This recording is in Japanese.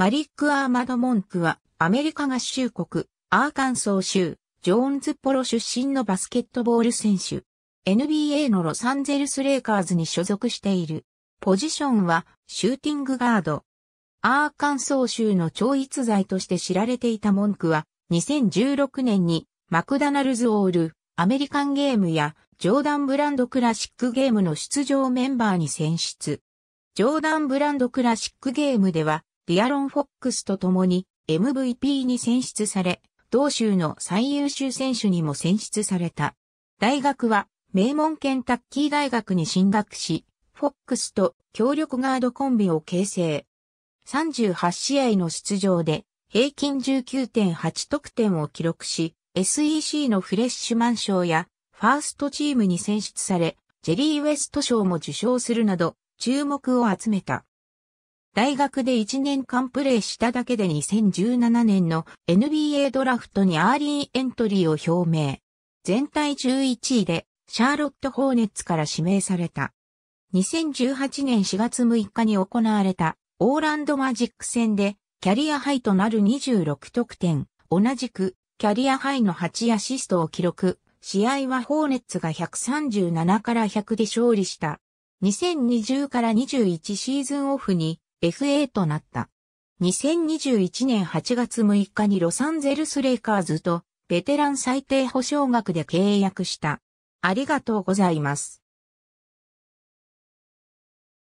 マリック・アーマド・モンクは、アメリカ合衆国、アーカンソー州、ジョーンズポロ出身のバスケットボール選手。NBA のロサンゼルス・レイカーズに所属している。ポジションは、シューティングガード。アーカンソー州の超逸材として知られていたモンクは、2016年に、マクダナルズ・オール、アメリカンゲームや、ジョーダン・ブランド・クラシックゲームの出場メンバーに選出。ジョーダン・ブランド・クラシックゲームでは、ィアロン・フォックスと共に MVP に選出され、同州の最優秀選手にも選出された。大学は名門ケンタッキー大学に進学し、フォックスと協力ガードコンビを形成。38試合の出場で平均19.8得点を記録し、SEC のフレッシュマン賞やファーストチームに選出され、ジェリー・ウェスト賞も受賞するなど注目を集めた。大学で1年間プレーしただけで2017年の NBA ドラフトにアーリーエントリーを表明。全体11位でシャーロット・ホーネッツから指名された。2018年4月6日に行われたオーランドマジック戦でキャリアハイとなる26得点、同じくキャリアハイの8アシストを記録。試合はホーネッツが137から100で勝利した。2020から21シーズンオフに FA となった。2021年8月6日にロサンゼルスレイカーズとベテラン最低保証額で契約した。ありがとうございます。